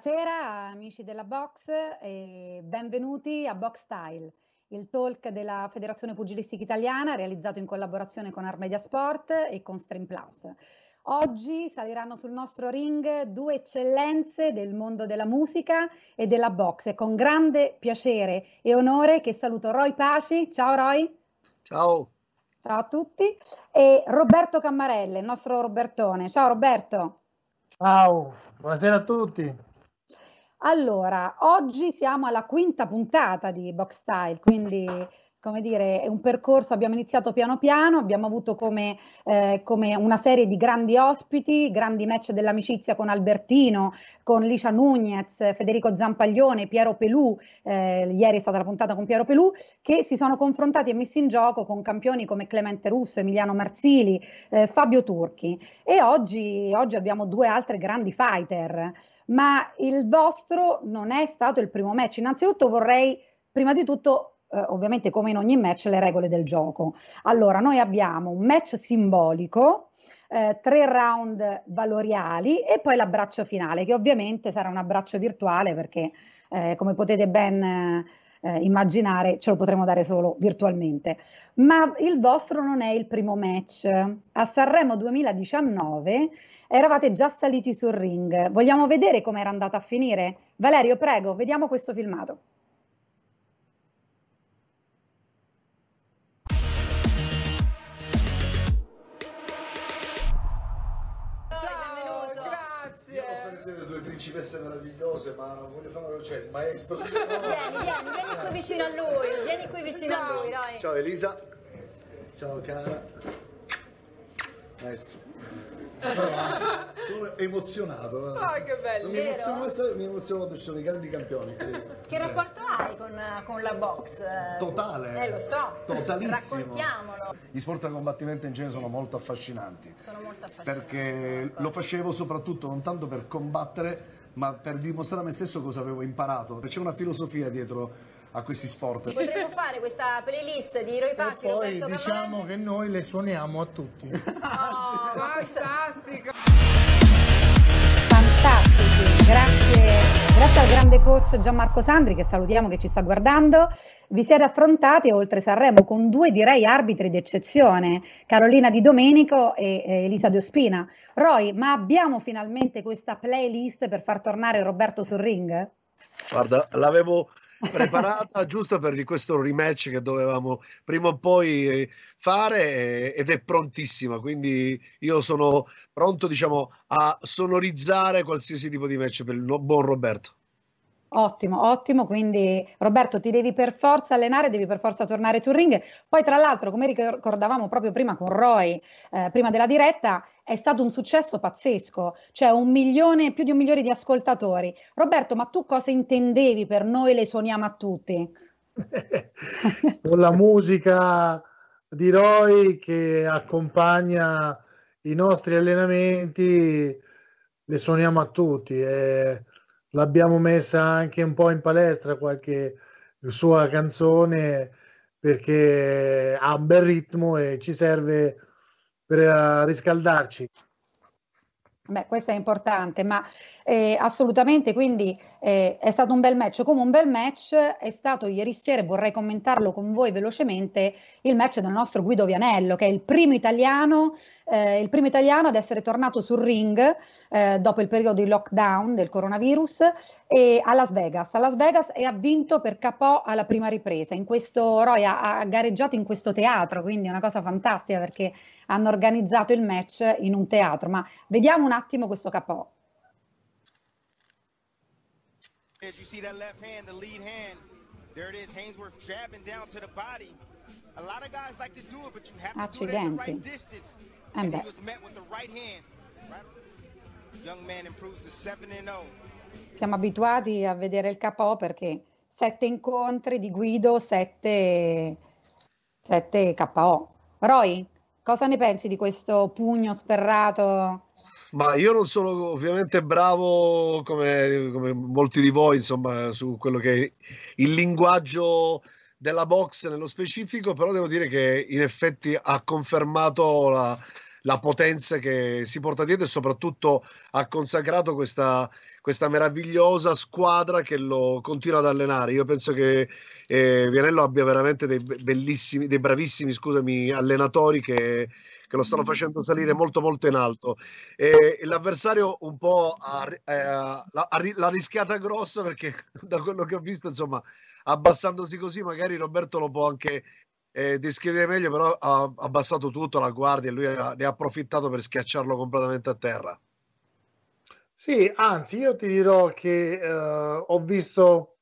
Buonasera amici della Box e benvenuti a Box Style, il talk della Federazione Pugilistica Italiana realizzato in collaborazione con Armedia Sport e con Stream Plus. Oggi saliranno sul nostro ring due eccellenze del mondo della musica e della box È con grande piacere e onore che saluto Roy Paci. Ciao Roy. Ciao. Ciao a tutti e Roberto Cammarelle, il nostro Robertone. Ciao Roberto. Ciao, buonasera a tutti. Allora, oggi siamo alla quinta puntata di Box Style, quindi come dire, è un percorso, abbiamo iniziato piano piano, abbiamo avuto come, eh, come, una serie di grandi ospiti, grandi match dell'amicizia con Albertino, con Licia Nunez, Federico Zampaglione, Piero Pelù, eh, ieri è stata la puntata con Piero Pelù, che si sono confrontati e messi in gioco con campioni come Clemente Russo, Emiliano Marsili, eh, Fabio Turchi e oggi, oggi abbiamo due altre grandi fighter, ma il vostro non è stato il primo match. Innanzitutto vorrei, prima di tutto, eh, ovviamente come in ogni match, le regole del gioco. Allora, noi abbiamo un match simbolico, eh, tre round valoriali e poi l'abbraccio finale, che ovviamente sarà un abbraccio virtuale perché, eh, come potete ben... Eh, immaginare ce lo potremo dare solo virtualmente. Ma il vostro non è il primo match. A Sanremo 2019 eravate già saliti sul ring. Vogliamo vedere come era andata a finire? Valerio, prego, vediamo questo filmato. principesse meravigliose, ma voglio fare una cioè, il maestro. vieni, vieni, vieni qui vicino a lui, vieni qui vicino Ciao. a lui, dai. Ciao Elisa. Ciao cara. Maestro. Sono emozionato. Oh, che bello. Mi emoziono, mi emoziono, sono i grandi campioni. Sì. Che rapporto farai con, con la box? Totale. Eh, lo so. Totalissimo. Raccontiamolo. Gli sport da combattimento in genere sono molto affascinanti. Sono molto affascinanti. Perché lo facevo soprattutto non tanto per combattere, ma per dimostrare a me stesso cosa avevo imparato. C'è una filosofia dietro a questi sport. Potremmo fare questa playlist di Roy Paci e poi diciamo Cavalli. che noi le suoniamo a tutti. Ah, oh, certo. fantastico! Fantastico, grazie. Grazie al grande coach Gianmarco Sandri, che salutiamo, che ci sta guardando, vi siete affrontati oltre Sanremo con due, direi, arbitri d'eccezione, Carolina Di Domenico e, e eh, Elisa Diospina. Roy, ma abbiamo finalmente questa playlist per far tornare Roberto sul ring? Guarda, l'avevo, preparata giusto per questo rematch che dovevamo prima o poi eh, fare eh, ed è prontissima, quindi io sono pronto diciamo, a sonorizzare qualsiasi tipo di match per il buon Roberto. Ottimo, ottimo, quindi Roberto ti devi per forza allenare, devi per forza tornare sul ring. Poi tra l'altro, come ricordavamo proprio prima con Roy, eh, prima della diretta, è stato un successo pazzesco, cioè un milione, più di un milione di ascoltatori. Roberto, ma tu cosa intendevi per noi le suoniamo a tutti? con la musica di Roy che accompagna i nostri allenamenti, le suoniamo a tutti. È l'abbiamo messa anche un po' in palestra qualche sua canzone perché ha un bel ritmo e ci serve per eh, riscaldarci. Beh, questo è importante, ma eh, assolutamente, quindi eh, è stato un bel match. Come un bel match è stato ieri sera, vorrei commentarlo con voi velocemente, il match del nostro Guido Vianello, che è il primo italiano, eh, il primo italiano ad essere tornato sul ring eh, dopo il periodo di lockdown del coronavirus a Las Vegas. A Las Vegas e ha vinto per capo alla prima ripresa. In questo Roy ha, ha gareggiato in questo teatro, quindi è una cosa fantastica perché hanno organizzato il match in un teatro. Ma vediamo un attimo questo capo. As you see that left hand, the lead hand, there it is, Hainsworth jabbing down to the body. A lot of guys like to do it, but you have to do it at the right distance. And he was met with the right hand. Right? Young man improves to 7 0. Siamo abituati a vedere il capo perché sette incontri di Guido, sette, sette KO. Roy, Cosa ne pensi di questo pugno sferrato? Ma io non sono ovviamente bravo come, come molti di voi, insomma, su quello che è il linguaggio della box nello specifico, però devo dire che in effetti ha confermato la, la potenza che si porta dietro e soprattutto ha consacrato questa, questa meravigliosa squadra che lo continua ad allenare. Io penso che eh, Vianello abbia veramente dei bellissimi, dei bravissimi, scusami, allenatori che, che lo stanno mm. facendo salire molto molto in alto. E l'avversario un po' ha, eh, l'ha, l'ha rischiata grossa perché da quello che ho visto, insomma, abbassandosi così magari Roberto lo può anche eh, descrivere meglio, però ha abbassato tutto la guardia e lui ha, ne ha approfittato per schiacciarlo completamente a terra. Sì, anzi, io ti dirò che eh, ho visto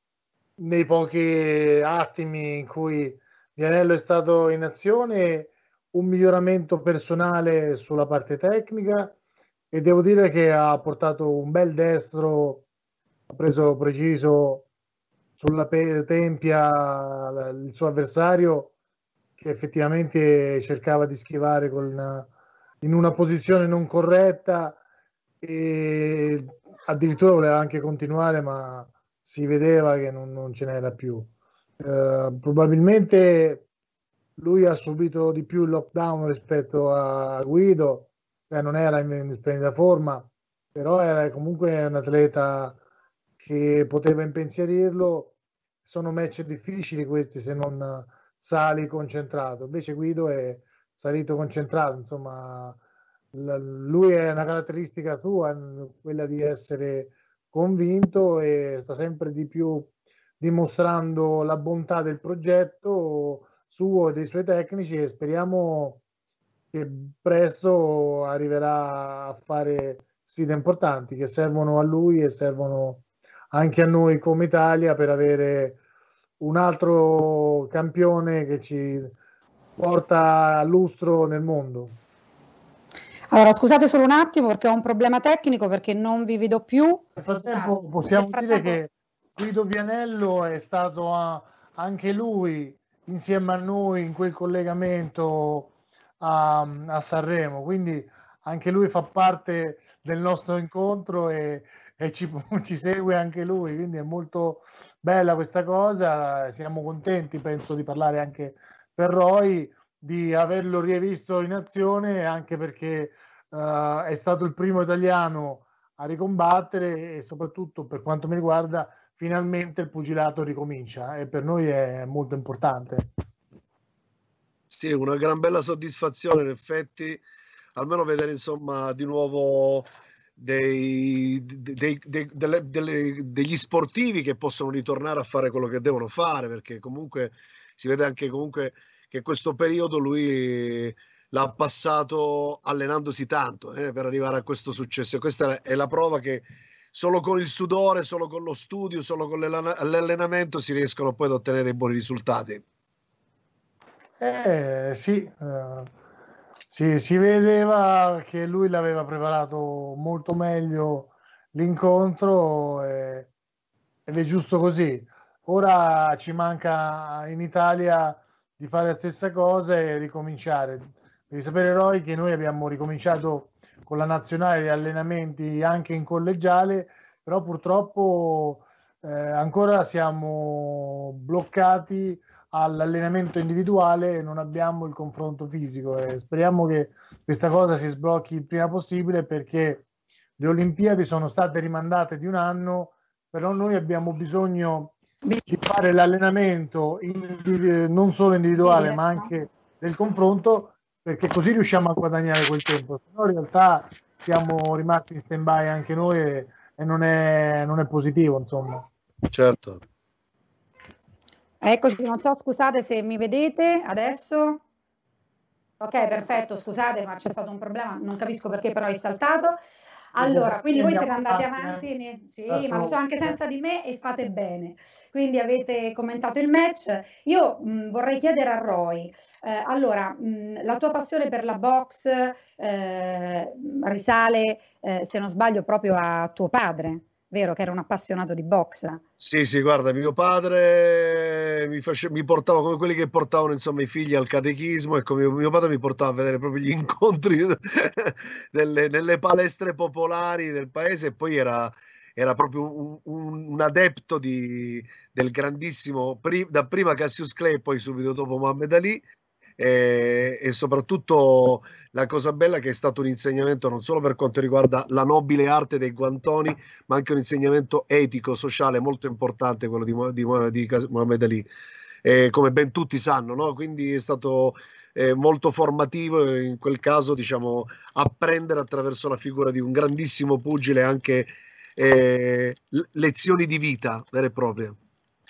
nei pochi attimi in cui Vianello è stato in azione un miglioramento personale sulla parte tecnica e devo dire che ha portato un bel destro, ha preso preciso sulla tempia il suo avversario che effettivamente cercava di schivare una, in una posizione non corretta e addirittura voleva anche continuare ma si vedeva che non, non ce n'era più. Eh, probabilmente lui ha subito di più il lockdown rispetto a Guido, eh, non era in, in splendida forma, però era comunque un atleta che poteva impensierirlo. Sono match difficili questi se non sali concentrato, invece Guido è salito concentrato, insomma lui è una caratteristica sua, quella di essere convinto e sta sempre di più dimostrando la bontà del progetto suo e dei suoi tecnici e speriamo che presto arriverà a fare sfide importanti che servono a lui e servono anche a noi come Italia per avere un altro campione che ci porta a lustro nel mondo. Allora, scusate solo un attimo perché ho un problema tecnico perché non vi vedo più. Nel frattempo possiamo nel frattempo... dire che Guido Vianello è stato a, anche lui insieme a noi in quel collegamento a, a Sanremo, quindi anche lui fa parte del nostro incontro e, e ci, ci, segue anche lui, quindi è molto bella questa cosa, siamo contenti, penso di parlare anche per Roy, di averlo rivisto in azione, anche perché uh, è stato il primo italiano a ricombattere e soprattutto per quanto mi riguarda finalmente il pugilato ricomincia e per noi è molto importante. Sì, una gran bella soddisfazione in effetti, almeno vedere insomma di nuovo dei, dei, dei, delle, delle, degli sportivi che possono ritornare a fare quello che devono fare, perché comunque si vede anche comunque che questo periodo lui l'ha passato allenandosi tanto eh, per arrivare a questo successo. Questa è la prova che solo con il sudore, solo con lo studio, solo con l'allenamento si riescono poi ad ottenere dei buoni risultati. Eh, sì, eh sì, si vedeva che lui l'aveva preparato molto meglio l'incontro e, ed è giusto così. Ora ci manca in Italia di fare la stessa cosa e ricominciare. Devi sapere, Roy, che noi abbiamo ricominciato con la nazionale gli allenamenti anche in collegiale, però purtroppo eh, ancora siamo bloccati all'allenamento individuale e non abbiamo il confronto fisico. E speriamo che questa cosa si sblocchi il prima possibile perché le Olimpiadi sono state rimandate di un anno, però noi abbiamo bisogno di fare l'allenamento individu- non solo individuale ma anche del confronto perché così riusciamo a guadagnare quel tempo. Se no in realtà siamo rimasti in stand by anche noi e, e non, è, non è positivo insomma. Certo. Eccoci, non so, scusate se mi vedete adesso. Ok, perfetto, scusate, ma c'è stato un problema, non capisco perché però è saltato. Allora, esatto, quindi voi siete andati avanti, ne... sì, ma lo so anche senza di me e fate bene. Quindi avete commentato il match. Io mh, mm, vorrei chiedere a Roy, eh, allora, mh, mm, la tua passione per la box eh, risale, eh, se non sbaglio, proprio a tuo padre vero che era un appassionato di box? Sì, sì, guarda, mio padre mi, face... mi, portava come quelli che portavano insomma, i figli al catechismo, ecco, mio, mio padre mi portava a vedere proprio gli incontri delle, nelle palestre popolari del paese e poi era, era proprio un, un, adepto di, del grandissimo, pri, da prima Cassius Clay e poi subito dopo Mohammed Ali e, eh, e, soprattutto la cosa bella che è stato un insegnamento non solo per quanto riguarda la nobile arte dei guantoni, ma anche un insegnamento etico, sociale molto importante, quello di, di, di Mohamed Ali. Eh, come ben tutti sanno, no? quindi è stato eh, molto formativo in quel caso diciamo, apprendere attraverso la figura di un grandissimo pugile anche eh, lezioni di vita vere e proprie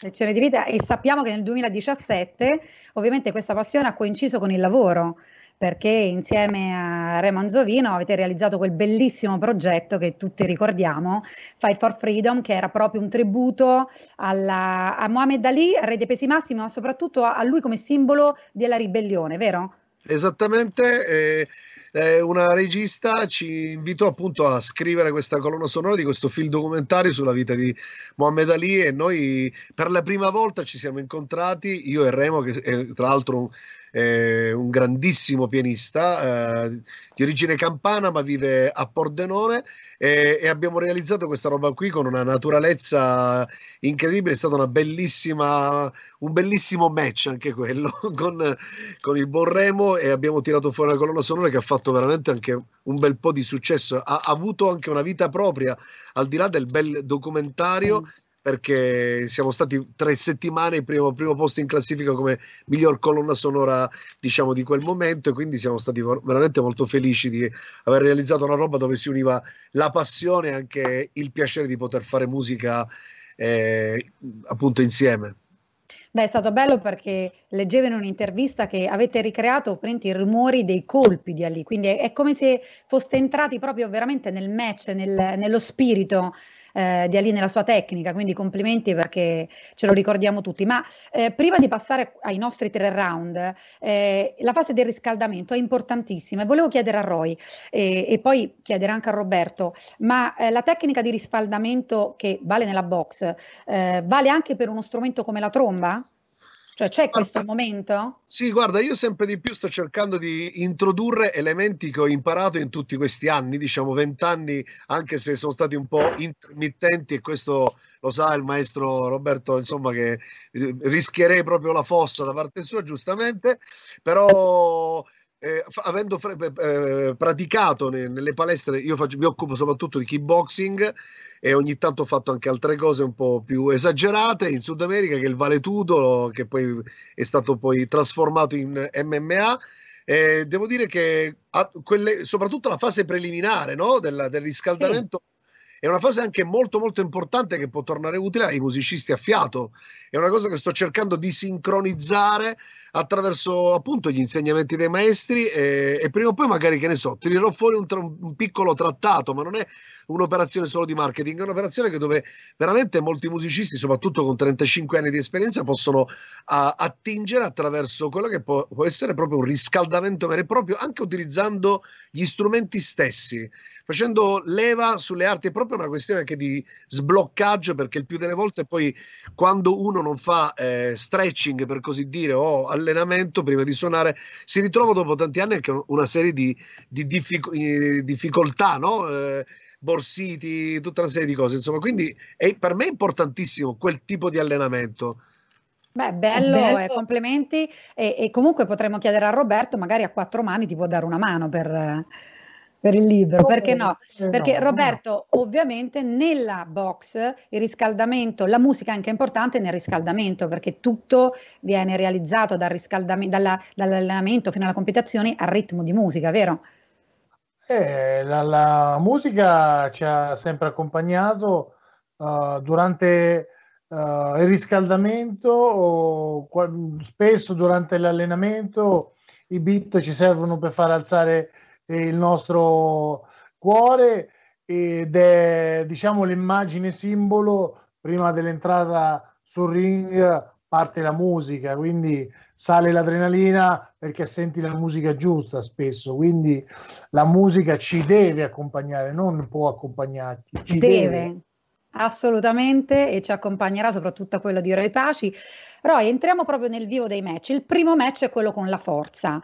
lezione di vita e sappiamo che nel 2017 ovviamente questa passione ha coinciso con il lavoro perché insieme a Re Manzovino avete realizzato quel bellissimo progetto che tutti ricordiamo, Fight for Freedom, che era proprio un tributo alla, a Mohamed Ali, re dei pesi massimi, ma soprattutto a, lui come simbolo della ribellione, vero? Esattamente. Eh eh, una regista ci invitò appunto a scrivere questa colonna sonora di questo film documentario sulla vita di Mohamed Ali e noi per la prima volta ci siamo incontrati, io e Remo, che è tra l'altro eh, un grandissimo pianista eh, di origine campana ma vive a Pordenone e, e abbiamo realizzato questa roba qui con una naturalezza incredibile, è stato una bellissima, un bellissimo match anche quello con, con il Borremo e abbiamo tirato fuori la colonna sonora che ha fatto veramente anche un bel po' di successo, ha, ha avuto anche una vita propria al di là del bel documentario. Mm perché siamo stati tre settimane in primo, primo, posto in classifica come miglior colonna sonora diciamo di quel momento e quindi siamo stati veramente molto felici di aver realizzato una roba dove si univa la passione e anche il piacere di poter fare musica eh, appunto insieme. Beh, è stato bello perché leggevo in un'intervista che avete ricreato i rumori dei colpi di Ali, quindi è, è, come se foste entrati proprio veramente nel match, nel, nello spirito eh, di Aline e la sua tecnica, quindi complimenti perché ce lo ricordiamo tutti. Ma eh, prima di passare ai nostri tre round, eh, la fase del riscaldamento è importantissima e volevo chiedere a Roy e poi chiedere anche a Roberto, ma eh, la tecnica di riscaldamento che vale nella box eh, vale anche per uno strumento come la tromba? Cioè c'è guarda, questo momento? Sì, guarda, io sempre di più sto cercando di introdurre elementi che ho imparato in tutti questi anni, diciamo vent'anni, anche se sono stati un po' intermittenti e questo lo sa il maestro Roberto, insomma che eh, rischierei proprio la fossa da parte sua, giustamente, però eh, avendo fre- eh, praticato ne- nelle palestre, io faccio, mi occupo soprattutto di kickboxing e ogni tanto ho fatto anche altre cose un po' più esagerate in Sud America, che è il valetudo, che poi è stato poi trasformato in MMA. Eh, devo dire che quelle, soprattutto la fase preliminare no? Della, del riscaldamento. Sì è una fase anche molto molto importante che può tornare utile ai musicisti a fiato. È una cosa che sto cercando di sincronizzare attraverso appunto gli insegnamenti dei maestri e, e prima o poi magari che ne so, tirerò fuori un, tra, un piccolo trattato, ma non è un'operazione solo di marketing, è un'operazione che dove veramente molti musicisti, soprattutto con 35 anni di esperienza, possono a, attingere attraverso quello che può, può essere proprio un riscaldamento vero e proprio, anche utilizzando gli strumenti stessi, facendo leva sulle arti proprio una questione anche di sbloccaggio perché il più delle volte poi quando uno non fa eh, stretching per così dire o allenamento prima di suonare si ritrova dopo tanti anni anche una serie di, di diffic- eh, difficoltà, no? Eh, borsiti, tutta una serie di cose, insomma, quindi è, per me è importantissimo quel tipo di allenamento. Beh, bello, bello. Eh, complimenti e, e, comunque potremmo chiedere a Roberto, magari a quattro mani ti può dare una mano per per il libro. Perché no? Perché Roberto, ovviamente nella box il riscaldamento, la musica è anche importante nel riscaldamento, perché tutto viene realizzato dal dalla, dall'allenamento fino alla competizione al ritmo di musica, vero? Eh, la, la, musica ci ha sempre accompagnato uh, durante uh, il riscaldamento, o, spesso durante l'allenamento i beat ci servono per far alzare il nostro cuore ed è diciamo l'immagine simbolo prima dell'entrata sul ring parte la musica quindi sale l'adrenalina perché senti la musica giusta spesso quindi la musica ci deve accompagnare non può accompagnarti ci deve, deve. Assolutamente, e ci accompagnerà soprattutto a quello di Roy Paci. Roy, entriamo proprio nel vivo dei match. Il primo match è quello con la forza.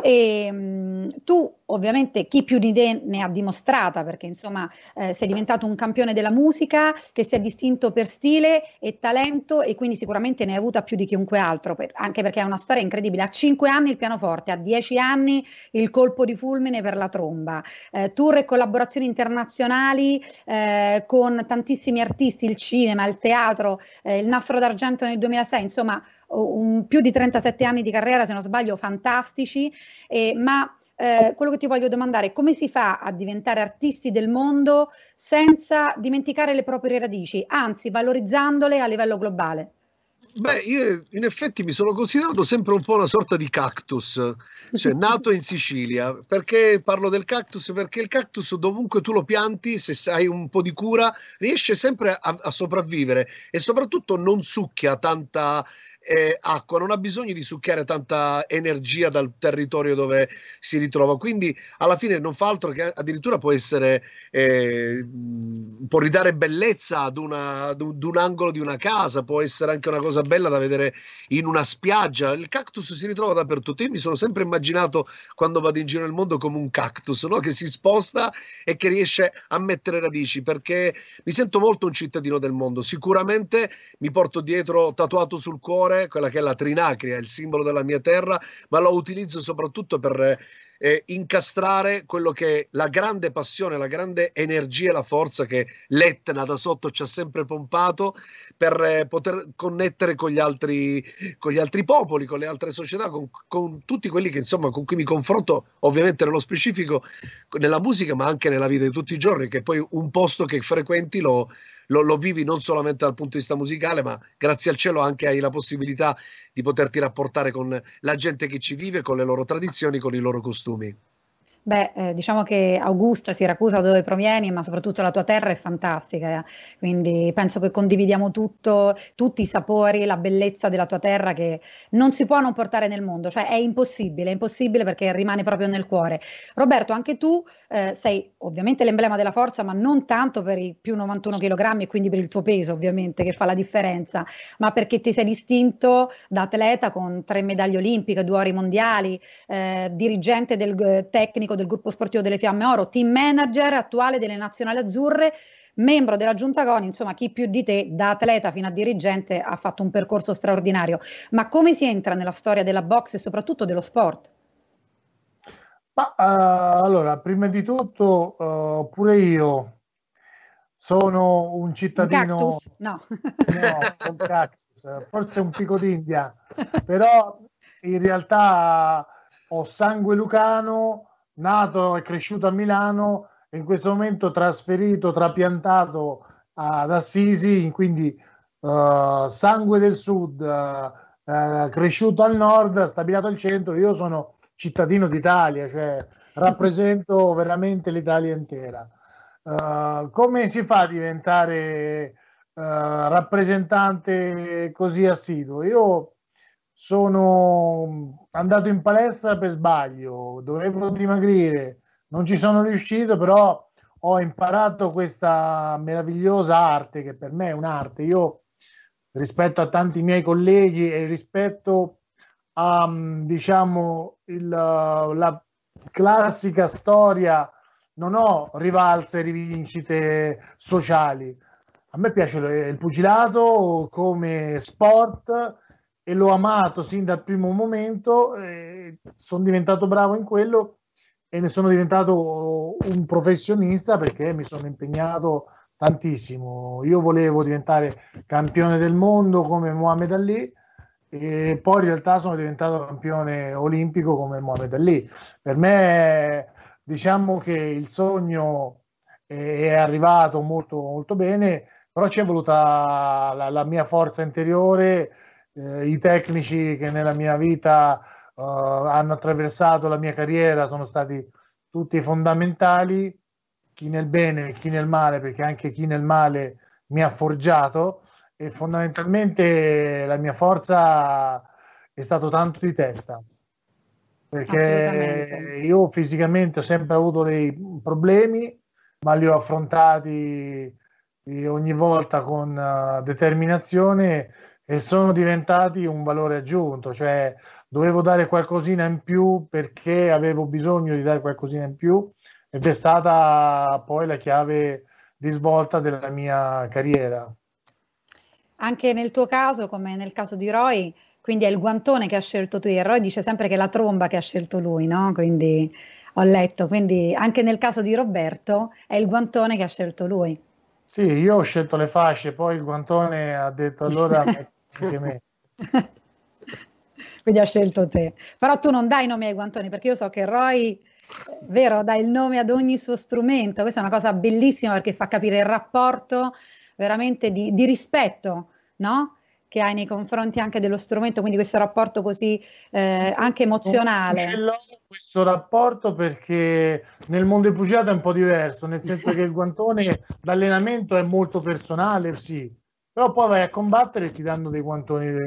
E, ehm, tu, ovviamente, chi più di te ne ha dimostrata, perché insomma eh, sei diventato un campione della musica che si è distinto per stile e talento, e quindi sicuramente ne hai avuta più di chiunque altro, per, anche perché è una storia incredibile. A 5 anni il pianoforte, a 10 anni il colpo di fulmine per la tromba, eh, tour e collaborazioni internazionali eh, con tantissimi tantissimi artisti, il cinema, il teatro, eh, il nastro d'argento nel 2006, insomma un, più di 37 anni di carriera, se non sbaglio, fantastici, eh, ma eh, quello che ti voglio domandare è come si fa a diventare artisti del mondo senza dimenticare le proprie radici, anzi valorizzandole a livello globale? Beh, io in effetti mi sono considerato sempre un po' una sorta di cactus, cioè nato in Sicilia. Perché parlo del cactus? Perché il cactus, dovunque tu lo pianti, se hai un po' di cura, riesce sempre a, a sopravvivere e soprattutto non succhia tanta eh, acqua, non ha bisogno di succhiare tanta energia dal territorio dove si ritrova, quindi alla fine non fa altro che addirittura può essere, eh, può ridare bellezza ad, una, ad, un, angolo di una casa, può essere anche una cosa bella da vedere in una spiaggia, il cactus si ritrova dappertutto, io mi sono sempre immaginato quando vado in giro nel mondo come un cactus no? che si sposta e che riesce a mettere radici perché mi sento molto un cittadino del mondo, sicuramente mi porto dietro tatuato sul cuore colore, quella che è la trinacria, il simbolo della mia terra, ma lo utilizzo soprattutto per eh, incastrare quello che è la grande passione, la grande energia e la forza che l'Etna da sotto ci ha sempre pompato per eh, poter connettere con gli, altri, con gli altri popoli, con le altre società, con, con tutti quelli che insomma con cui mi confronto, ovviamente nello specifico nella musica, ma anche nella vita di tutti i giorni, che poi un posto che frequenti lo lo, lo, vivi non solamente dal punto di vista musicale, ma grazie al cielo anche hai la possibilità di poterti rapportare con la gente che ci vive, con le loro tradizioni, con i loro costumi. Beh, eh, diciamo che Augusta, Siracusa, dove provieni, ma soprattutto la tua terra è fantastica, eh. quindi penso che condividiamo tutto, tutti i sapori, la bellezza della tua terra che non si può non portare nel mondo, cioè è impossibile, è impossibile perché rimane proprio nel cuore. Roberto, anche tu eh, sei ovviamente l'emblema della forza, ma non tanto per i più 91 kg e quindi per il tuo peso ovviamente che fa la differenza, ma perché ti sei distinto da atleta con tre medaglie olimpiche, due ori mondiali, eh, dirigente del eh, tecnico del gruppo sportivo delle Fiamme Oro, team manager attuale delle nazionali azzurre, membro della Giunta CONI, insomma chi più di te, da atleta fino a dirigente, ha fatto un percorso straordinario. Ma come si entra nella storia della box e soprattutto dello sport? Ma, uh, allora, prima di tutto, uh, pure io sono un cittadino... Un no. no, un cactus, forse un pico d'India, però in realtà ho sangue lucano, nato e cresciuto a Milano e in questo momento trasferito, trapiantato ad Assisi, quindi uh, sangue del sud, uh, uh, cresciuto al nord, stabilito al centro, io sono cittadino d'Italia, cioè rappresento veramente l'Italia intera. come si fa a diventare rappresentante così assiduo? Io sono andato in palestra per sbaglio, dovevo dimagrire, non ci sono riuscito, però ho imparato questa meravigliosa arte che per me è un'arte. Io rispetto a tanti miei colleghi e rispetto a mm, diciamo il, uh, la classica storia non ho rivalse, rivincite sociali. A me piace il pugilato come sport, e l'ho amato sin dal primo momento, sono diventato bravo in quello e ne sono diventato un professionista perché mi sono impegnato tantissimo. Io volevo diventare campione del mondo come Mohamed Ali e poi in realtà sono diventato campione olimpico come Mohamed Ali. Per me diciamo che il sogno è arrivato molto molto bene, però ci è voluta la, la mia forza interiore, eh, i tecnici che nella mia vita eh, hanno attraversato la mia carriera sono stati tutti fondamentali, chi nel bene e chi nel male, perché anche chi nel male mi ha forgiato e fondamentalmente la mia forza è stato tanto di testa perché io fisicamente ho sempre avuto dei problemi ma li ho affrontati eh, ogni volta con eh, determinazione e sono diventati un valore aggiunto, cioè dovevo dare qualcosina in più perché avevo bisogno di dare qualcosina in più ed è stata poi la chiave di svolta della mia carriera. Anche nel tuo caso, come nel caso di Roy, quindi è il guantone che ha scelto tu e Roy dice sempre che è la tromba che ha scelto lui, no? Quindi ho letto, quindi anche nel caso di Roberto è il guantone che ha scelto lui. Sì, io ho scelto le fasce, poi il guantone ha detto allora Quindi ha scelto te. Però tu non dai nomi ai guantoni, perché io so che Roy, eh, vero, dà il nome ad ogni suo strumento. Questa è una cosa bellissima perché fa capire il rapporto veramente di, di rispetto, no? Che hai nei confronti anche dello strumento, quindi questo rapporto così eh, anche emozionale. Ce l'ho questo rapporto perché nel mondo di pugilato è un po' diverso, nel senso che il guantone d'allenamento è molto personale, sì, però poi vai a combattere e ti danno dei quantoni uh,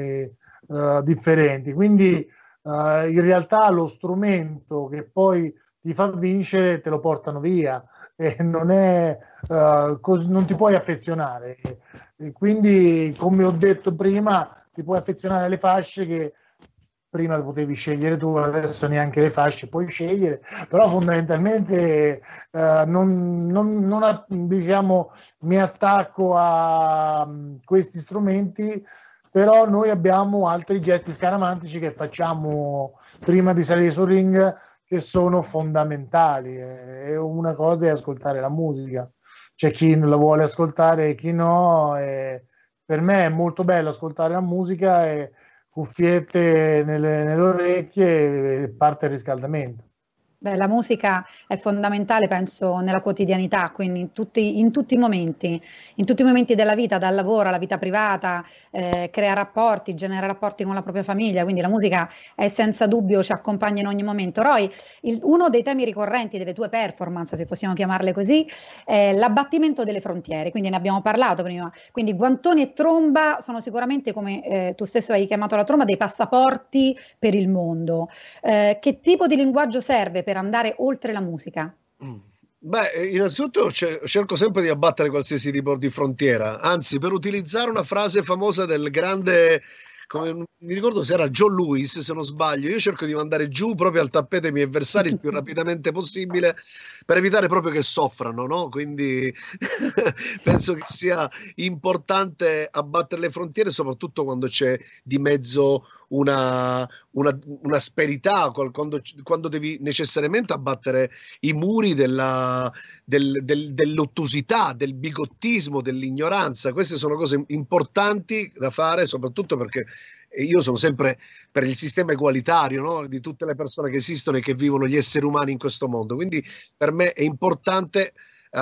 eh, differenti. Quindi uh, in realtà lo strumento che poi ti fa vincere te lo portano via e non, è, uh, cos- non ti puoi affezionare. E quindi, come ho detto prima, ti puoi affezionare alle fasce che prima potevi scegliere tu, adesso neanche le fasce puoi scegliere, però fondamentalmente eh, non, non, non, diciamo, mi attacco a mm, questi strumenti, però noi abbiamo altri getti scaramantici che facciamo prima di salire sul ring che sono fondamentali eh, e una cosa è ascoltare la musica, c'è chi la vuole ascoltare e chi no, e eh, per me è molto bello ascoltare la musica e cuffiette nelle, nelle orecchie e parte il riscaldamento. Beh, la musica è fondamentale, penso, nella quotidianità, quindi in tutti, in tutti, i momenti, in tutti i momenti della vita, dal lavoro alla vita privata, eh, crea rapporti, genera rapporti con la propria famiglia, quindi la musica è senza dubbio, ci accompagna in ogni momento. Roy, il, uno dei temi ricorrenti delle tue performance, se possiamo chiamarle così, è l'abbattimento delle frontiere, quindi ne abbiamo parlato prima, quindi guantoni e tromba sono sicuramente, come eh, tu stesso hai chiamato la tromba, dei passaporti per il mondo. Eh, che tipo di linguaggio serve? per andare oltre la musica? Mm. Beh, eh, innanzitutto cerco sempre di abbattere qualsiasi tipo di frontiera, anzi per utilizzare una frase famosa del grande come mi ricordo se era John Lewis, se non sbaglio. Io cerco di mandare giù proprio al tappeto i miei avversari il più rapidamente possibile per evitare proprio che soffrano, no? Quindi penso che sia importante abbattere le frontiere, soprattutto quando c'è di mezzo una, una, una asperità, quando, quando, devi necessariamente abbattere i muri della, del, del, dell'ottusità, del bigottismo, dell'ignoranza. Queste sono cose importanti da fare, soprattutto perché io sono sempre per il sistema egualitario no? di tutte le persone che esistono e che vivono gli esseri umani in questo mondo. Quindi per me è importante uh,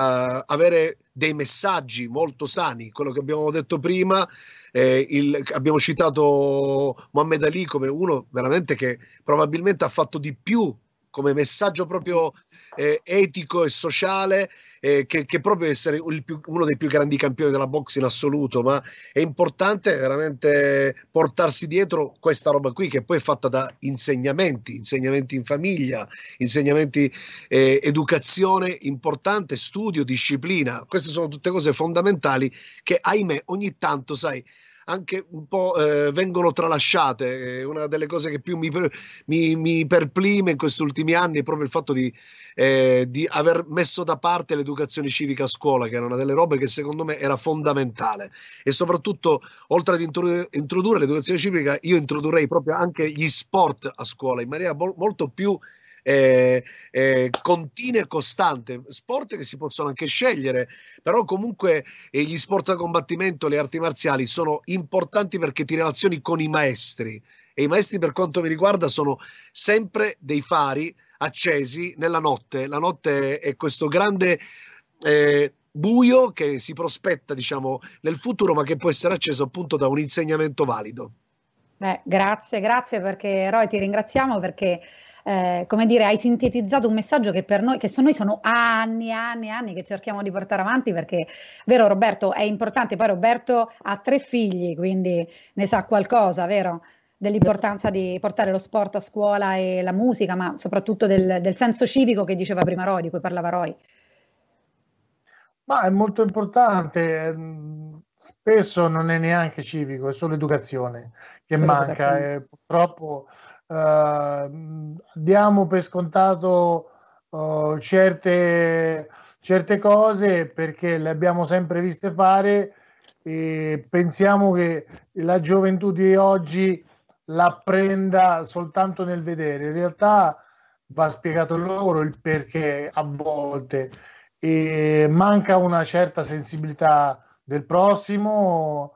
avere dei messaggi molto sani, quello che abbiamo detto prima, eh, il, abbiamo citato Mohammed Ali come uno veramente che probabilmente ha fatto di più come messaggio proprio eh, etico e sociale eh, che, che, proprio essere più, uno dei più grandi campioni della box in assoluto ma è importante veramente portarsi dietro questa roba qui che poi è fatta da insegnamenti insegnamenti in famiglia insegnamenti eh, educazione importante studio disciplina queste sono tutte cose fondamentali che ahimè ogni tanto sai anche un po' eh, vengono tralasciate. Eh, una delle cose che più mi, mi, mi perplime in questi ultimi anni è proprio il fatto di, eh, di, aver messo da parte l'educazione civica a scuola, che era una delle robe che secondo me era fondamentale. E soprattutto, oltre ad introdurre, introdurre l'educazione civica, io introdurrei proprio anche gli sport a scuola in maniera bo- molto più eh, eh, continua e costante. Sport che si possono anche scegliere, però comunque eh, gli sport da combattimento, le arti marziali sono importanti perché ti relazioni con i maestri e i maestri per quanto mi riguarda sono sempre dei fari accesi nella notte. La notte è questo grande eh, buio che si prospetta, diciamo, nel futuro, ma che può essere acceso appunto da un insegnamento valido. Beh, grazie, grazie perché Roy ti ringraziamo perché eh, come dire, hai sintetizzato un messaggio che per noi, che sono, noi sono anni e anni e anni che cerchiamo di portare avanti perché, vero Roberto, è importante, poi Roberto ha tre figli, quindi ne sa qualcosa, vero? dell'importanza di portare lo sport a scuola e la musica, ma soprattutto del, del, senso civico che diceva prima Roy, di cui parlava Roy. Ma è molto importante, mm, spesso non è neanche civico, è solo educazione che solo manca. Educazione. Eh, purtroppo uh, diamo per scontato uh, certe, certe, cose perché le abbiamo sempre viste fare e pensiamo che la gioventù di oggi l'apprenda soltanto nel vedere. In realtà va spiegato loro il perché a volte e manca una certa sensibilità del prossimo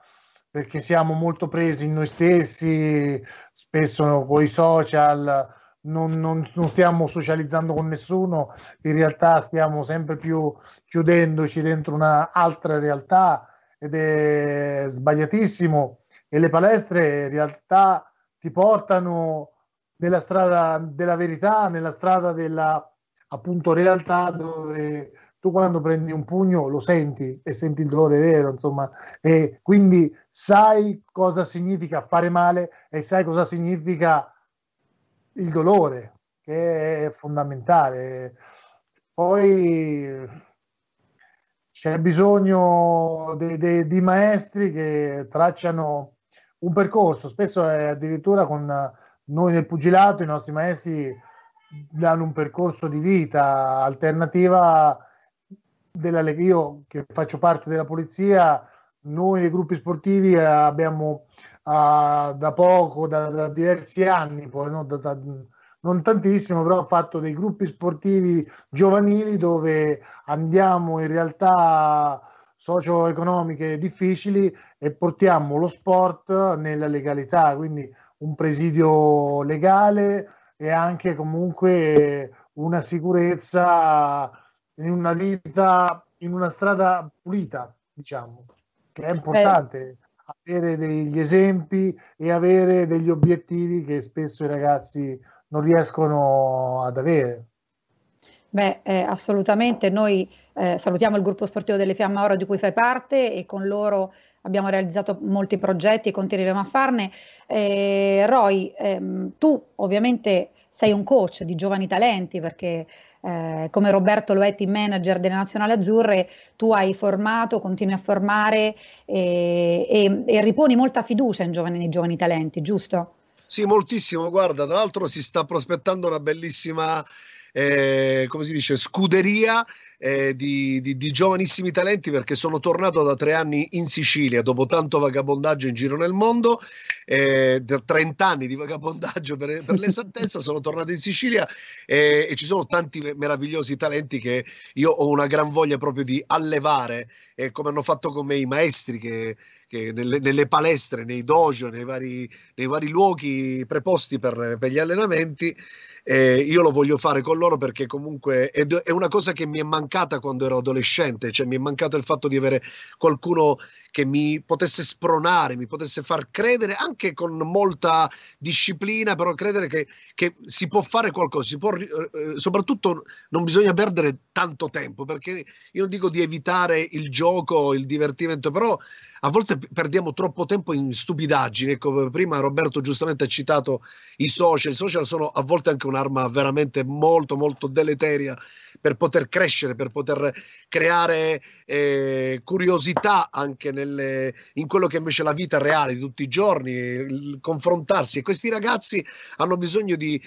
perché siamo molto presi in noi stessi, spesso con i social, non, non, non, stiamo socializzando con nessuno, in realtà stiamo sempre più chiudendoci dentro un'altra realtà ed è sbagliatissimo e le palestre in realtà ti portano nella strada della verità, nella strada della appunto realtà dove tu quando prendi un pugno lo senti e senti il dolore vero, insomma, e quindi sai cosa significa fare male e sai cosa significa il dolore, che è fondamentale. Poi c'è bisogno di maestri che tracciano un percorso, spesso è addirittura con noi nel pugilato i nostri maestri danno un percorso di vita alternativa della, io che faccio parte della polizia, noi nei gruppi sportivi abbiamo uh, da poco, da, da, diversi anni, poi, no? da, da, non tantissimo, però ho fatto dei gruppi sportivi giovanili dove andiamo in realtà socio-economiche difficili e portiamo lo sport nella legalità, quindi un presidio legale e anche comunque una sicurezza in una vita, in una strada pulita, diciamo, che è importante Beh. avere degli esempi e avere degli obiettivi che spesso i ragazzi non riescono ad avere. Beh, eh, assolutamente, noi eh, salutiamo il gruppo sportivo delle Fiamme Oro di cui fai parte e con loro abbiamo realizzato molti progetti e continueremo a farne. Eh, Roy, ehm, tu ovviamente sei un coach di giovani talenti perché eh, come Roberto lo è team manager delle nazionali azzurre, tu hai formato, continui a formare e, e, e riponi molta fiducia giovani, nei giovani talenti, giusto? Sì, moltissimo. Guarda, tra l'altro si sta prospettando una bellissima eh, come si dice, scuderia eh, di, di, di, giovanissimi talenti perché sono tornato da tre anni in Sicilia dopo tanto vagabondaggio in giro nel mondo, eh, 30 anni di vagabondaggio per, per l'esattezza, sono tornato in Sicilia eh, e ci sono tanti meravigliosi talenti che io ho una gran voglia proprio di allevare, eh, come hanno fatto con me i maestri che, che nelle, nelle, palestre, nei dojo, nei vari, nei vari luoghi preposti per, per gli allenamenti. Eh, io lo voglio fare con loro perché comunque è, è una cosa che mi è mancata mancata quando ero adolescente, cioè mi è mancato il fatto di avere qualcuno che mi potesse spronare, mi potesse far credere anche con molta disciplina, però credere che, che si può fare qualcosa, si può, eh, eh, soprattutto non bisogna perdere tanto tempo, perché io non dico di evitare il gioco, il divertimento, però a volte perdiamo troppo tempo in stupidaggini. Ecco, prima Roberto giustamente ha citato i social. I social sono a volte anche un'arma veramente molto, molto deleteria per poter crescere, per poter creare eh, curiosità anche nelle, in quello che invece è la vita reale di tutti i giorni, il confrontarsi. E questi ragazzi hanno bisogno di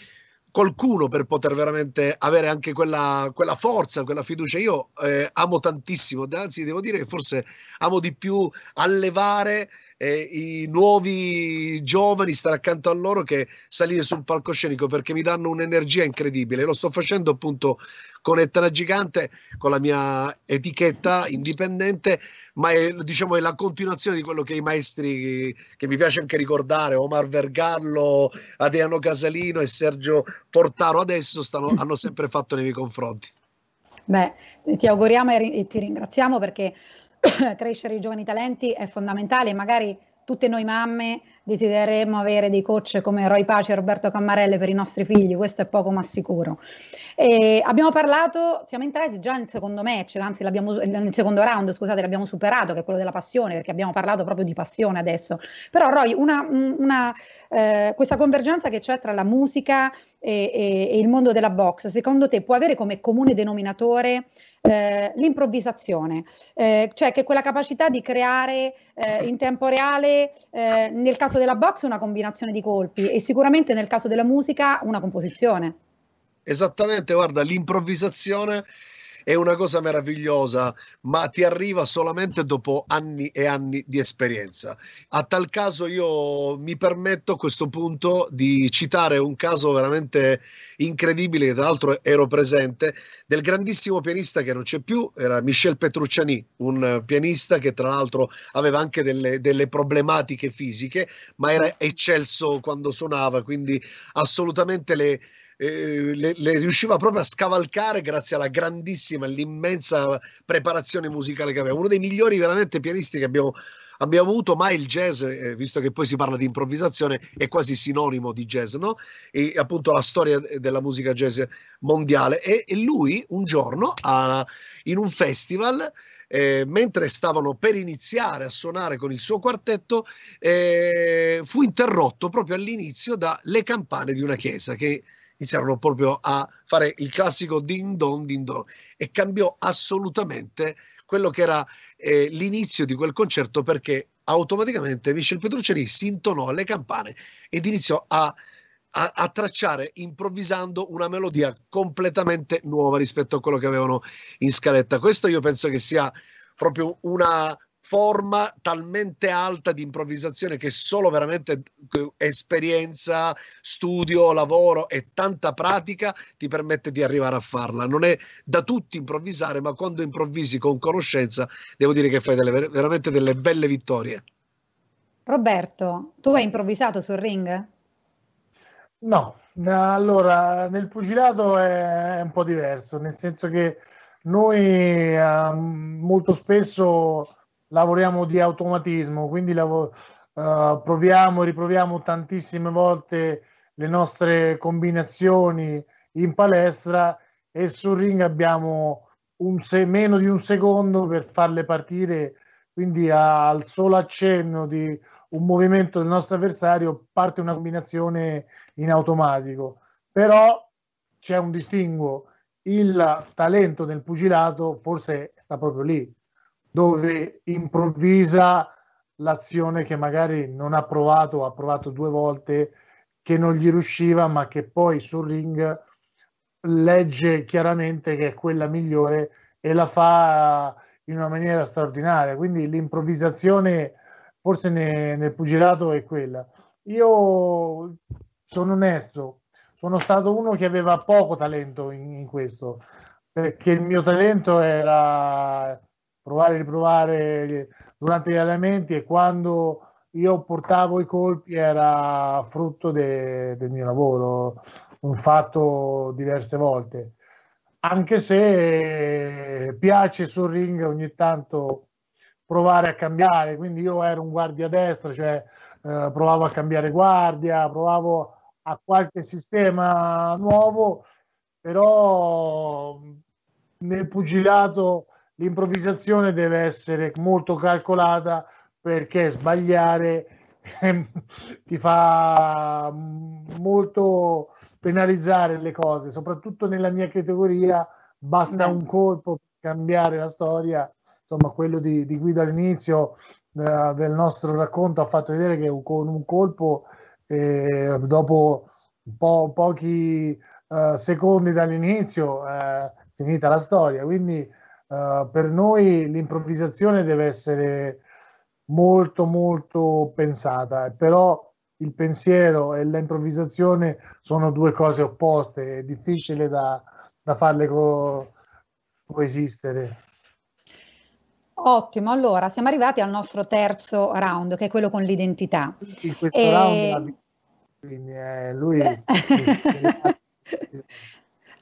qualcuno per poter veramente avere anche quella, quella forza, quella fiducia. Io eh, amo tantissimo, anzi devo dire che forse amo di più allevare eh, i nuovi giovani, stare accanto a loro che salire sul palcoscenico perché mi danno un'energia incredibile. Lo sto facendo appunto con Ettana Gigante, con la mia etichetta indipendente, ma è, diciamo, è la continuazione di quello che i maestri che mi piace anche ricordare, Omar Vergallo, Adriano Casalino e Sergio Portaro adesso stanno, hanno sempre fatto nei miei confronti. Beh, ti auguriamo e ti ringraziamo perché crescere i giovani talenti è fondamentale, magari tutte noi mamme desidereremo avere dei coach come Roy Pace e Roberto Cammarelle per i nostri figli, questo è poco ma sicuro. E abbiamo parlato, siamo entrati già nel secondo match, anzi nel secondo round, scusate, l'abbiamo superato, che è quello della passione, perché abbiamo parlato proprio di passione adesso. Però Roy, una, una, eh, questa convergenza che c'è tra la musica e, e, e il mondo della box, secondo te può avere come comune denominatore eh, l'improvvisazione, eh, cioè che quella capacità di creare eh, in tempo reale, eh, nel caso della box, una combinazione di colpi e sicuramente nel caso della musica una composizione. Esattamente, guarda, l'improvvisazione è una cosa meravigliosa, ma ti arriva solamente dopo anni e anni di esperienza. A tal caso io mi permetto a questo punto di citare un caso veramente incredibile, che tra l'altro ero presente, del grandissimo pianista che non c'è più, era Michel Petrucciani, un pianista che tra l'altro aveva anche delle, delle problematiche fisiche, ma era eccelso quando suonava, quindi assolutamente le eh, le, le, riusciva proprio a scavalcare grazie alla grandissima, all'immensa preparazione musicale che aveva. Uno dei migliori veramente pianisti che abbiamo, abbiamo avuto, ma il jazz, eh, visto che poi si parla di improvvisazione, è quasi sinonimo di jazz, no? E appunto la storia della musica jazz mondiale. E, e lui un giorno a, in un festival... Eh, mentre stavano per iniziare a suonare con il suo quartetto, eh, fu interrotto proprio all'inizio dalle campane di una chiesa che iniziarono proprio a fare il classico ding dong ding dong e cambiò assolutamente quello che era eh, l'inizio di quel concerto perché automaticamente Michel Petrucciani si intonò alle campane ed iniziò a, a, a, tracciare improvvisando una melodia completamente nuova rispetto a quello che avevano in scaletta. Questo io penso che sia proprio una, forma talmente alta di improvvisazione che solo veramente eh, esperienza, studio, lavoro e tanta pratica ti permette di arrivare a farla. Non è da tutti improvvisare, ma quando improvvisi con conoscenza, devo dire che fai delle, veramente delle belle vittorie. Roberto, tu hai improvvisato sul ring? No, allora nel pugilato è un po' diverso, nel senso che noi eh, molto spesso lavoriamo di automatismo, quindi lav- uh, eh, proviamo e riproviamo tantissime volte le nostre combinazioni in palestra e sul ring abbiamo se- meno di un secondo per farle partire, quindi a- al solo accenno di un movimento del nostro avversario parte una combinazione in automatico, però c'è un distinguo, il talento del pugilato forse sta proprio lì, dove improvvisa l'azione che magari non ha provato o ha provato due volte, che non gli riusciva, ma che poi sul ring legge chiaramente che è quella migliore e la fa in una maniera straordinaria. Quindi l'improvvisazione forse ne, nel pugilato è quella. Io sono onesto, sono stato uno che aveva poco talento in, in questo, perché il mio talento era provare e riprovare durante gli allenamenti e quando io portavo i colpi era frutto de, del mio lavoro, un fatto diverse volte. Anche se piace sul ring ogni tanto provare a cambiare, quindi io ero un guardia destra, cioè eh, provavo a cambiare guardia, provavo a qualche sistema nuovo, però nel pugilato l'improvvisazione deve essere molto calcolata perché sbagliare ehm, ti fa molto penalizzare le cose, soprattutto nella mia categoria basta un colpo per cambiare la storia, insomma quello di, di Guido all'inizio eh, del nostro racconto ha fatto vedere che con un colpo eh, dopo po- pochi eh, secondi dall'inizio eh, è finita la storia, quindi Uh, per noi l'improvvisazione deve essere molto molto pensata, però il pensiero e l'improvvisazione sono due cose opposte, è difficile da, da farle co- coesistere. Ottimo, allora siamo arrivati al nostro terzo round, che è quello con l'identità. In questo e... round, quindi eh, lui...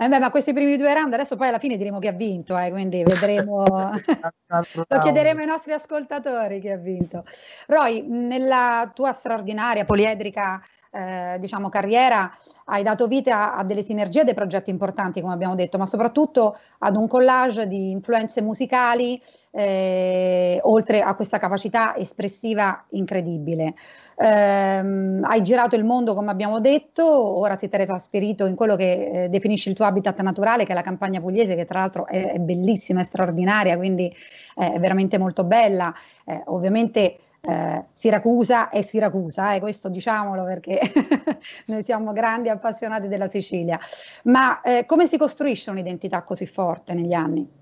Eh beh, ma questi primi due round adesso poi alla fine diremo chi ha vinto, eh, quindi vedremo, esatto, esatto. lo chiederemo ai nostri ascoltatori chi ha vinto. Roy, nella tua straordinaria poliedrica eh, diciamo, carriera hai dato vita a delle sinergie e dei progetti importanti, come abbiamo detto, ma soprattutto ad un collage di influenze musicali eh, oltre a questa capacità espressiva incredibile. Eh, hai girato il mondo, come abbiamo detto, ora ti sei trasferito in quello che eh, definisci il tuo habitat naturale, che è la campagna pugliese, che tra l'altro è, è bellissima, è straordinaria, quindi eh, è veramente molto bella. Eh, ovviamente eh, Siracusa è Siracusa, eh, questo diciamolo perché noi siamo grandi appassionati della Sicilia. Ma eh, come si costruisce un'identità così forte negli anni?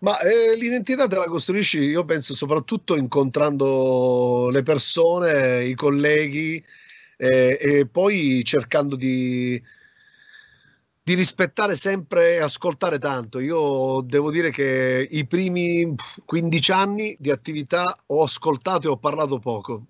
Ma eh, l'identità te la costruisci, io penso, soprattutto incontrando le persone, i colleghi eh, e poi cercando di, di rispettare sempre e ascoltare tanto. Io devo dire che i primi 15 anni di attività ho ascoltato e ho parlato poco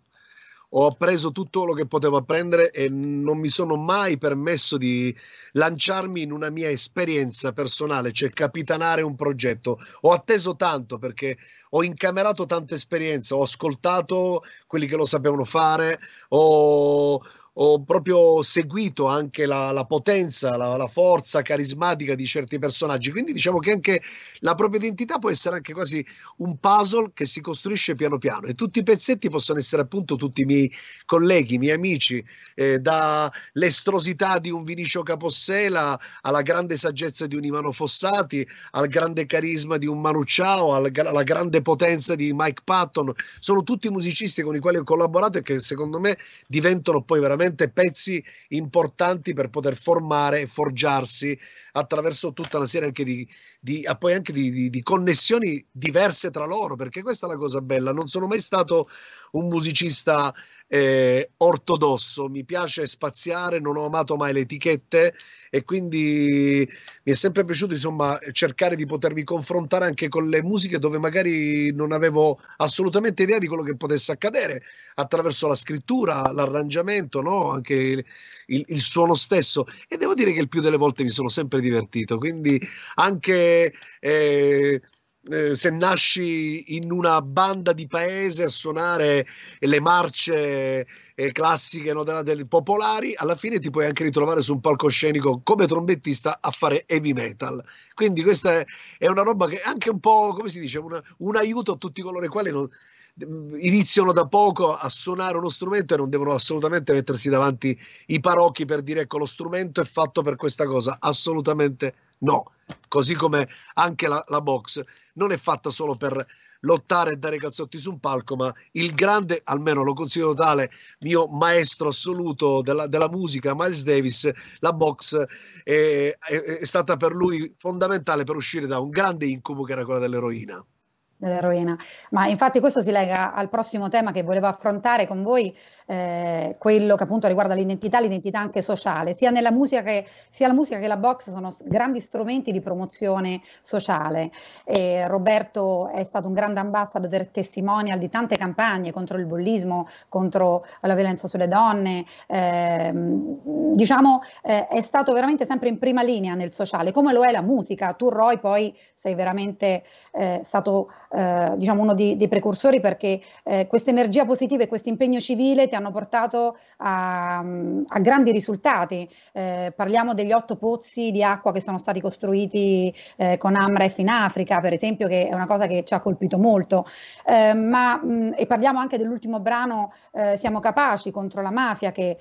ho preso tutto quello che potevo apprendere e non mi sono mai permesso di lanciarmi in una mia esperienza personale, cioè capitanare un progetto. Ho atteso tanto perché ho incamerato tanta esperienza, ho ascoltato quelli che lo sapevano fare, ho, ho proprio seguito anche la, la potenza, la, la, forza carismatica di certi personaggi. Quindi diciamo che anche la propria identità può essere anche quasi un puzzle che si costruisce piano piano e tutti i pezzetti possono essere appunto tutti i miei colleghi, i miei amici, eh, dall'estrosità di un Vinicio Capossela alla grande saggezza di un Ivano Fossati, al grande carisma di un Manu Ciao, al, alla grande potenza di Mike Patton. Sono tutti musicisti con i quali ho collaborato e che secondo me diventano poi veramente veramente pezzi importanti per poter formare e forgiarsi attraverso tutta una serie anche di, di, ah, poi anche di, di connessioni diverse tra loro, perché questa è la cosa bella. Non sono mai stato un musicista eh, ortodosso, mi piace spaziare, non ho amato mai le etichette e quindi mi è sempre piaciuto insomma cercare di potermi confrontare anche con le musiche dove magari non avevo assolutamente idea di quello che potesse accadere attraverso la scrittura, l'arrangiamento, no? anche il, il, il, suono stesso. E devo dire che il più delle volte mi sono sempre divertito. Quindi anche. Eh, eh, se nasci in una banda di paese a suonare le marce eh, classiche no, della, del, popolari, alla fine ti puoi anche ritrovare su un palcoscenico come trombettista a fare heavy metal. Quindi questa è, è una roba che è anche un po', come si dice, una, un aiuto a tutti coloro i quali non, iniziano da poco a suonare uno strumento e non devono assolutamente mettersi davanti i parocchi per dire ecco lo strumento è fatto per questa cosa, assolutamente no, così come anche la, la box non è fatta solo per lottare e dare cazzotti su un palco, ma il grande, almeno lo considero tale, mio maestro assoluto della, della musica, Miles Davis, la box è, eh, è, è stata per lui fondamentale per uscire da un grande incubo che era quello dell'eroina dell'eroina. Ma infatti questo si lega al prossimo tema che volevo affrontare con voi, eh, quello che appunto riguarda l'identità, l'identità anche sociale. Sia, nella musica che, sia la musica che la box sono grandi strumenti di promozione sociale. E Roberto è stato un grande ambassador testimonial di tante campagne contro il bullismo, contro la violenza sulle donne. Eh, diciamo eh, è stato veramente sempre in prima linea nel sociale, come lo è la musica. Tu Roy poi sei veramente eh, stato eh, diciamo uno di, dei precursori perché eh, questa energia positiva e questo impegno civile ti hanno portato a, mm, a grandi risultati. Eh, parliamo degli otto pozzi di acqua che sono stati costruiti eh, con Amref in Africa, per esempio, che è una cosa che ci ha colpito molto. Eh, ma mh, mm, e parliamo anche dell'ultimo brano Siamo capaci contro la mafia, che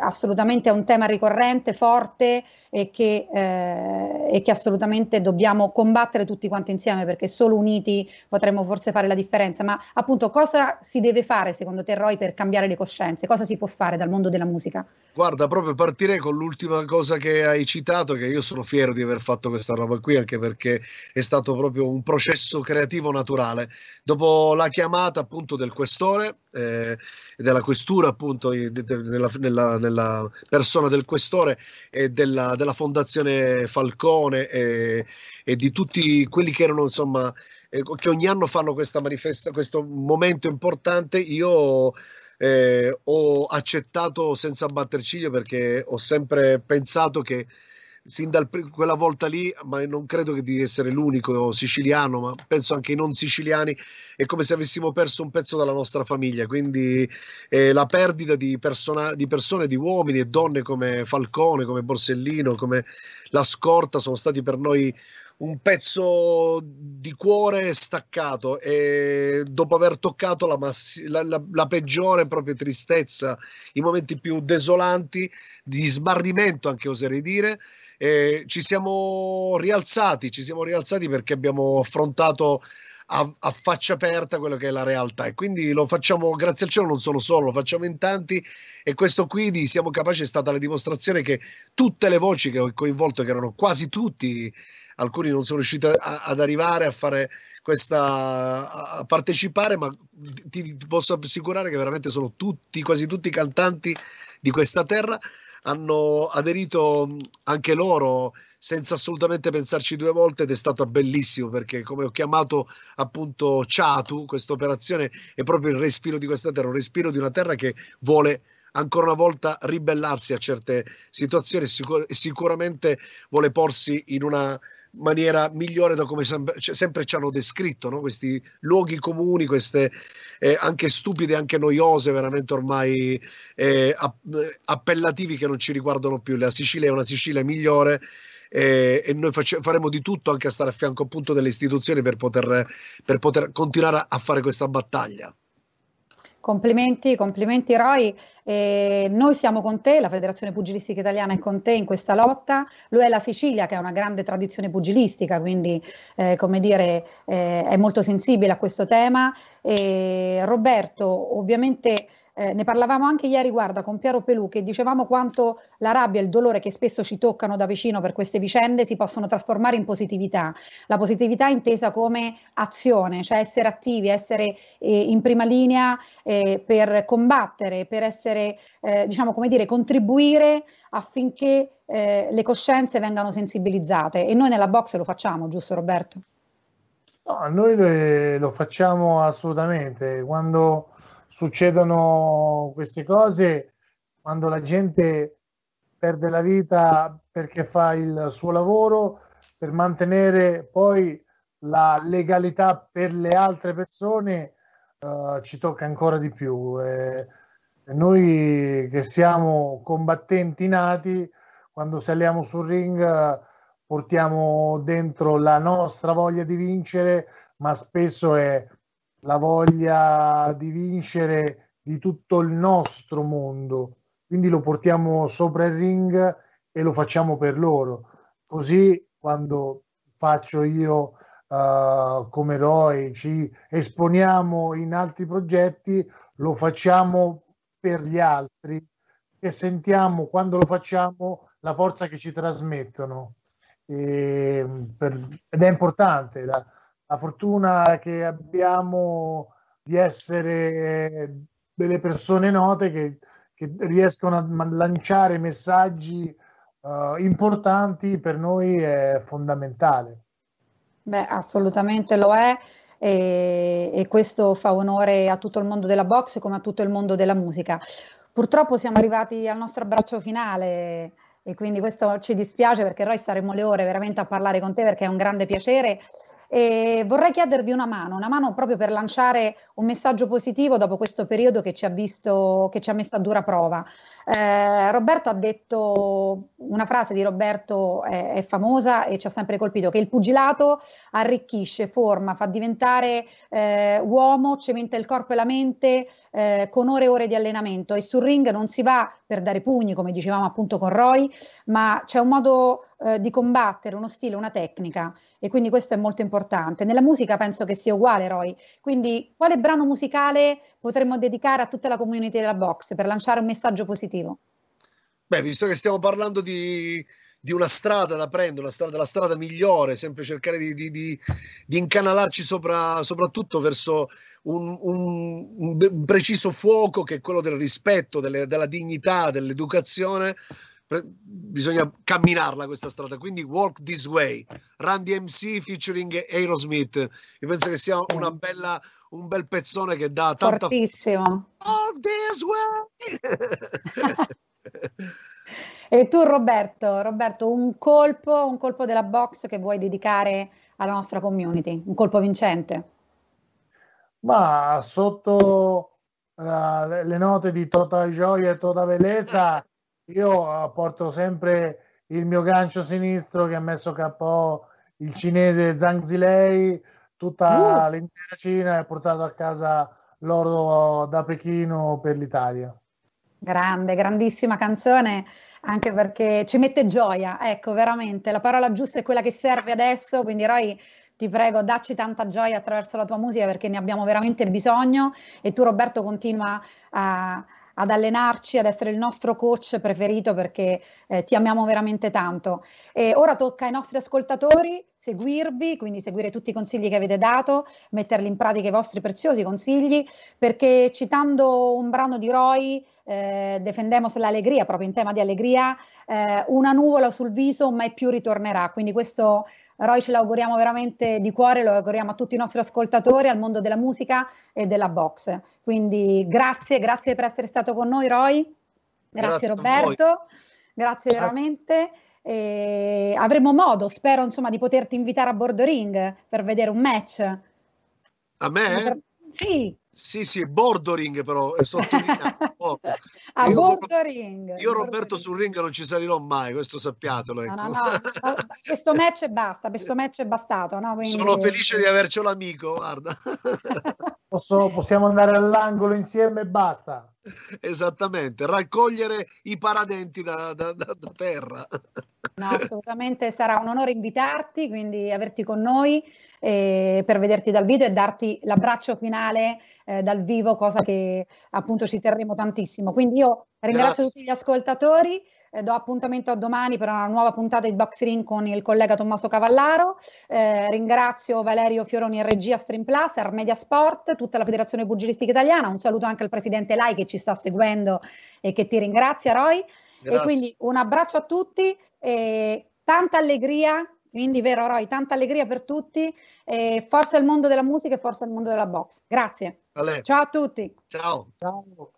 assolutamente è un tema ricorrente, forte e che, e che assolutamente dobbiamo combattere tutti quanti insieme perché solo uniti potremmo forse fare la differenza, ma appunto cosa si deve fare secondo te Roy per cambiare le coscienze? Cosa si può fare dal mondo della musica? Guarda, proprio partirei con l'ultima cosa che hai citato, che io sono fiero di aver fatto questa roba qui, anche perché è stato proprio un processo creativo naturale. Dopo la chiamata appunto del questore, eh, della questura appunto, nella, nella, nella, persona del questore e della, della fondazione Falcone e, e di tutti quelli che erano insomma eh, che ogni anno fanno questa manifesta, questo momento importante, io eh, ho accettato senza batter ciglio perché ho sempre pensato che sin da quella volta lì, ma non credo che di essere l'unico siciliano, ma penso anche i non siciliani, è come se avessimo perso un pezzo della nostra famiglia, quindi eh, la perdita di, persona, di, persone, di uomini e donne come Falcone, come Borsellino, come la scorta sono stati per noi un pezzo di cuore staccato e dopo aver toccato la, mass- la, la, la, peggiore proprio tristezza, i momenti più desolanti, di smarrimento anche oserei dire, eh, ci siamo rialzati, ci siamo rialzati perché abbiamo affrontato a, a, faccia aperta quello che è la realtà e quindi lo facciamo grazie al cielo non solo solo, lo facciamo in tanti e questo qui di Siamo Capaci è stata la dimostrazione che tutte le voci che ho coinvolto, che erano quasi tutti, alcuni non sono riusciti a, ad arrivare a fare questa a partecipare, ma ti, ti posso assicurare che veramente sono tutti, quasi tutti i cantanti di questa terra hanno aderito anche loro senza assolutamente pensarci due volte ed è stato bellissimo perché come ho chiamato appunto Ciatu, questa operazione è proprio il respiro di questa terra, un respiro di una terra che vuole ancora una volta ribellarsi a certe situazioni e sicur- sicuramente vuole porsi in una maniera migliore da come sem- cioè, sempre ci hanno descritto, no? questi luoghi comuni, queste eh, anche stupide, anche noiose, veramente ormai eh, appellativi che non ci riguardano più. La Sicilia è una Sicilia migliore. Eh, e noi face- faremo di tutto anche a stare a fianco appunto delle istituzioni per poter, per poter continuare a fare questa battaglia. Complimenti, complimenti Roy. E noi siamo con te, la Federazione Pugilistica Italiana è con te in questa lotta, lo è la Sicilia che ha una grande tradizione pugilistica, quindi eh, come dire eh, è molto sensibile a questo tema. E Roberto, ovviamente eh, ne parlavamo anche ieri, guarda, con Piero Pelù, che dicevamo quanto la rabbia e il dolore che spesso ci toccano da vicino per queste vicende si possono trasformare in positività. La positività intesa come azione, cioè essere attivi, essere eh, in prima linea eh, per combattere, per essere essere, eh, diciamo, come dire, contribuire affinché eh, le coscienze vengano sensibilizzate e noi nella box lo facciamo, giusto Roberto? No, noi le, lo facciamo assolutamente, quando succedono queste cose, quando la gente perde la vita perché fa il suo lavoro, per mantenere poi la legalità per le altre persone, eh, ci tocca ancora di più. Eh, noi che siamo combattenti nati, quando saliamo sul ring portiamo dentro la nostra voglia di vincere, ma spesso è la voglia di vincere di tutto il nostro mondo. Quindi lo portiamo sopra il ring e lo facciamo per loro. Così quando faccio io uh, come eroi, ci esponiamo in altri progetti, lo facciamo per gli altri che sentiamo quando lo facciamo la forza che ci trasmettono e, mm, per, ed è importante la, la, fortuna che abbiamo di essere delle persone note che, che riescono a lanciare messaggi uh, importanti per noi è fondamentale. Beh, assolutamente lo è e, e questo fa onore a tutto il mondo della box come a tutto il mondo della musica. Purtroppo siamo arrivati al nostro abbraccio finale e quindi questo ci dispiace perché noi staremo le ore veramente a parlare con te perché è un grande piacere e vorrei chiedervi una mano, una mano proprio per lanciare un messaggio positivo dopo questo periodo che ci ha visto, che ci ha messo a dura prova. Eh, Roberto ha detto, una frase di Roberto è, è, famosa e ci ha sempre colpito, che il pugilato arricchisce, forma, fa diventare eh, uomo, cementa il corpo e la mente eh, con ore e ore di allenamento e sul ring non si va per dare pugni, come dicevamo appunto con Roy, ma c'è un modo eh, di combattere, uno stile, una tecnica e quindi questo è molto importante. Nella musica penso che sia uguale Roy, quindi quale brano musicale potremmo dedicare a tutta la community della box per lanciare un messaggio positivo? Beh, visto che stiamo parlando di di una strada da prendere, una strada, la strada migliore, sempre cercare di, di, di, di incanalarci sopra, soprattutto verso un, un, un, preciso fuoco che è quello del rispetto, delle, della dignità, dell'educazione. Pre- bisogna camminarla questa strada, quindi Walk This Way, Randy MC featuring Aerosmith. Io penso che sia una bella, un bel pezzone che dà tanta... Fortissimo. Walk This Way! E tu Roberto, Roberto, un colpo, un colpo della box che vuoi dedicare alla nostra community, un colpo vincente? Ma sotto uh, le, note di tutta Gioia e tutta bellezza, io eh, porto sempre il mio gancio sinistro che ha messo capo il cinese Zhang Zilei, tutta uh. l'intera Cina e ha portato a casa l'oro da Pechino per l'Italia. Grande, grandissima canzone anche perché ci mette gioia, ecco veramente, la parola giusta è quella che serve adesso, quindi Roy ti prego dacci tanta gioia attraverso la tua musica perché ne abbiamo veramente bisogno e tu Roberto continua a, ad allenarci, ad essere il nostro coach preferito perché eh, ti amiamo veramente tanto. E ora tocca ai nostri ascoltatori seguirvi, quindi seguire tutti i consigli che avete dato, metterli in pratica i vostri preziosi consigli, perché citando un brano di Roy, eh, Defendemos l'allegria, proprio in tema di allegria, eh, una nuvola sul viso mai più ritornerà, quindi questo Roy ce l'auguriamo veramente di cuore, lo auguriamo a tutti i nostri ascoltatori, al mondo della musica e della box. Quindi grazie, grazie per essere stato con noi Roy, grazie, grazie Roberto, grazie veramente. E avremo modo, spero, insomma, di poterti invitare a Bordo Ring per vedere un match. A me? Sì. Sì, sì, Bordoring però, sottolinea, A io, bordo ring. Io Roberto sul ring non ci salirò mai, questo sappiatelo. Ecco. No, no, no. questo match è basta, questo match è bastato. No? Quindi... Sono felice di averci l'amico, guarda. Posso, possiamo andare all'angolo insieme e basta. Esattamente, raccogliere i paradenti da, da, da, da terra. No, assolutamente sarà un onore invitarti, quindi averti con noi eh, per vederti dal video e darti l'abbraccio finale eh, dal vivo, cosa che appunto ci terremo tantissimo. Quindi io ringrazio Grazie. tutti gli ascoltatori, eh, do appuntamento a domani per una nuova puntata di Boxing con il collega Tommaso Cavallaro, eh, ringrazio Valerio Fioroni in regia Stream Plus, Armedia Sport, tutta la Federazione Pugilistica Italiana, un saluto anche al Presidente Lai che ci sta seguendo e che ti ringrazia Roy. Grazie. E quindi un abbraccio a tutti e tanta allegria quindi, vero Roy, tanta allegria per tutti. Eh, forza al mondo della musica e forza al mondo della box. Grazie. Ciao a tutti. Ciao. Ciao.